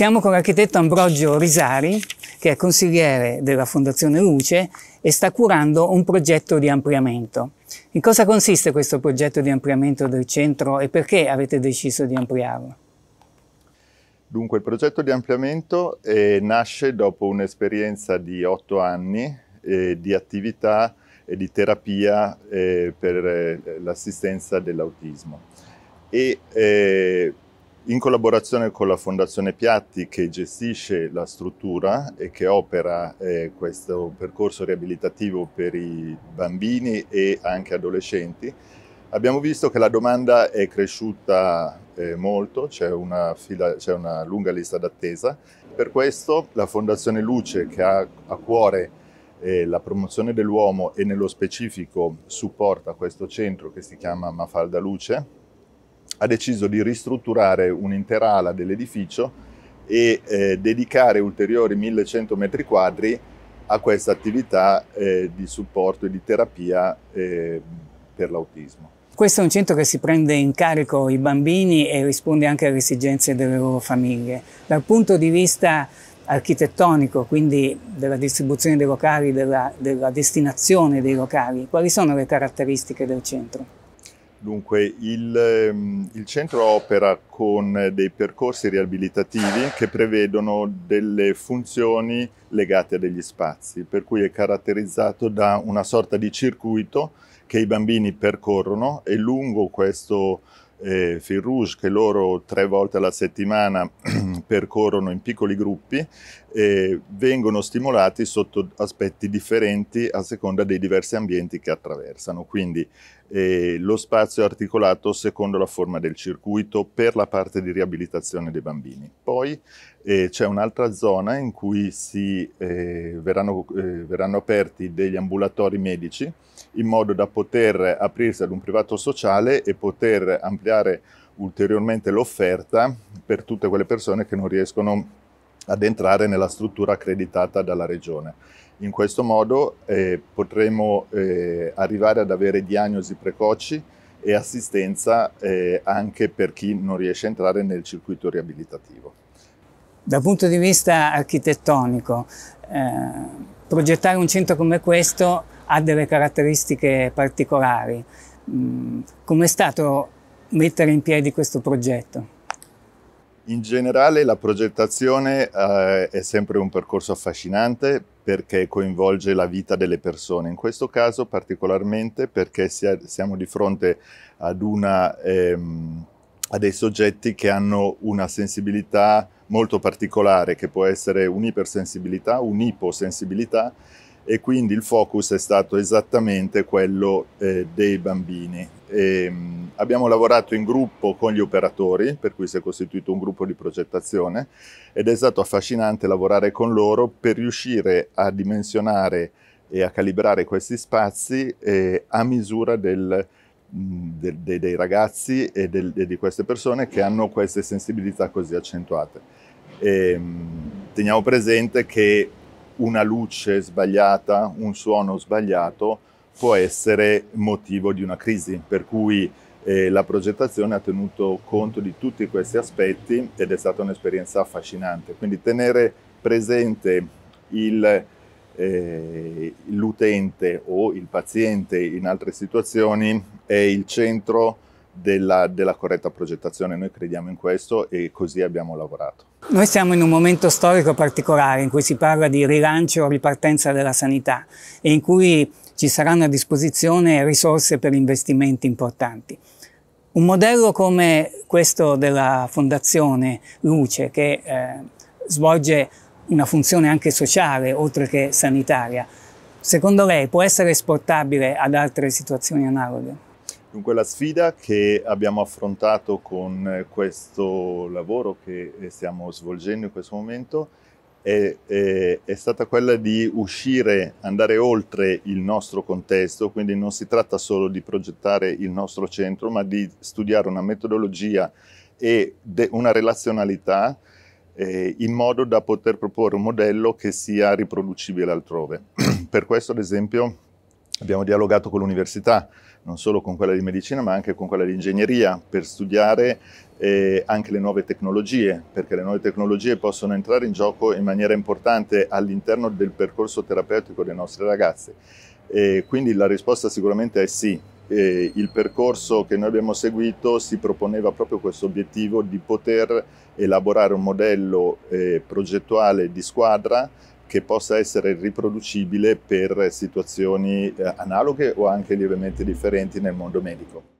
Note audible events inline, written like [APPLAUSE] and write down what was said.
Siamo con l'architetto Ambrogio Risari, che è consigliere della Fondazione Luce e sta curando un progetto di ampliamento. In cosa consiste questo progetto di ampliamento del centro e perché avete deciso di ampliarlo? Dunque, il progetto di ampliamento eh, nasce dopo un'esperienza di otto anni eh, di attività e di terapia eh, per eh, l'assistenza dell'autismo. E eh, in collaborazione con la Fondazione Piatti che gestisce la struttura e che opera eh, questo percorso riabilitativo per i bambini e anche adolescenti, abbiamo visto che la domanda è cresciuta eh, molto, c'è una, una, lunga lista d'attesa. Per questo la Fondazione Luce che ha a cuore eh, la promozione dell'uomo e nello specifico supporta questo centro che si chiama Mafalda Luce, ha deciso di ristrutturare un'intera ala dell'edificio e eh, dedicare ulteriori 1100 metri quadri a questa attività eh, di supporto e di terapia eh, per l'autismo. Questo è un centro che si prende in carico i bambini e risponde anche alle esigenze delle loro famiglie. Dal punto di vista architettonico, quindi della distribuzione dei locali, della, della destinazione dei locali, quali sono le caratteristiche del centro? Dunque, il, ehm, il, centro opera con eh, dei percorsi riabilitativi che prevedono delle funzioni legate a degli spazi, per cui è caratterizzato da una sorta di circuito che i bambini percorrono e lungo questo eh, fil rouge che loro tre volte alla settimana [CLEARS THROAT] percorrono in piccoli gruppi, eh, vengono stimolati sotto aspetti differenti a seconda dei diversi ambienti che attraversano. Quindi eh, lo spazio è articolato secondo la forma del circuito per la parte di riabilitazione dei bambini. Poi eh, c'è un'altra zona in cui si, eh, verranno, eh, verranno aperti degli ambulatori medici in modo da poter aprirsi ad un privato sociale e poter ampliare ulteriormente l'offerta per tutte quelle persone che non riescono a ad entrare nella struttura accreditata dalla regione. In questo modo eh, potremo eh, arrivare ad avere diagnosi precoci e assistenza eh, anche per chi non riesce a entrare nel circuito riabilitativo. Dal punto di vista architettonico, eh, progettare un centro come questo ha delle caratteristiche particolari. Mm, Come è stato mettere in piedi questo progetto? In generale la progettazione eh, è sempre un percorso affascinante perché coinvolge la vita delle persone, in questo caso particolarmente perché siamo di fronte ad una, ehm, a dei soggetti che hanno una sensibilità molto particolare che può essere un'ipersensibilità, un'iposensibilità e quindi il focus è stato esattamente quello eh, dei bambini. E, ehm, mh, abbiamo lavorato in gruppo con gli operatori, per cui si è costituito un gruppo di progettazione ed è stato affascinante lavorare con loro per riuscire a dimensionare e a calibrare questi spazi eh, a misura del, de, de, dei ragazzi e, del, e di queste persone che hanno queste sensibilità così accentuate. E, ehm, mh, teniamo presente che una luce sbagliata, un suono sbagliato può essere motivo di una crisi, per cui eh, la progettazione ha tenuto conto di tutti questi aspetti ed è stata un'esperienza affascinante. Quindi tenere presente il, eh, l'utente o il paziente in altre situazioni è il centro della, della corretta progettazione. Noi crediamo in questo e così abbiamo lavorato. Noi siamo in un momento storico particolare in cui si parla di rilancio o ripartenza della sanità e in cui ci saranno a disposizione risorse per investimenti importanti. Un modello come questo della Fondazione Luce, che eh, svolge una funzione anche sociale oltre che sanitaria, secondo lei può essere esportabile ad altre situazioni analoghe? Dunque la sfida che abbiamo affrontato con eh, questo lavoro che eh, stiamo svolgendo in questo momento è, è, eh, è, stata quella di uscire, andare oltre il nostro contesto, quindi non si tratta solo di progettare il nostro centro, ma di studiare una metodologia e una relazionalità eh, in modo da poter proporre un modello che sia riproducibile altrove. [CLEARS THROAT] per questo, ad esempio, abbiamo dialogato con l'università non solo con quella di medicina ma anche con quella di ingegneria per studiare eh, anche le nuove tecnologie, perché le nuove tecnologie possono entrare in gioco in maniera importante all'interno del percorso terapeutico delle nostre ragazze E quindi la risposta sicuramente è sì, eh, il percorso che noi abbiamo seguito si proponeva proprio questo obiettivo di poter elaborare un modello eh, progettuale di squadra che possa essere riproducibile per situazioni eh, analoghe o anche lievemente differenti nel mondo medico.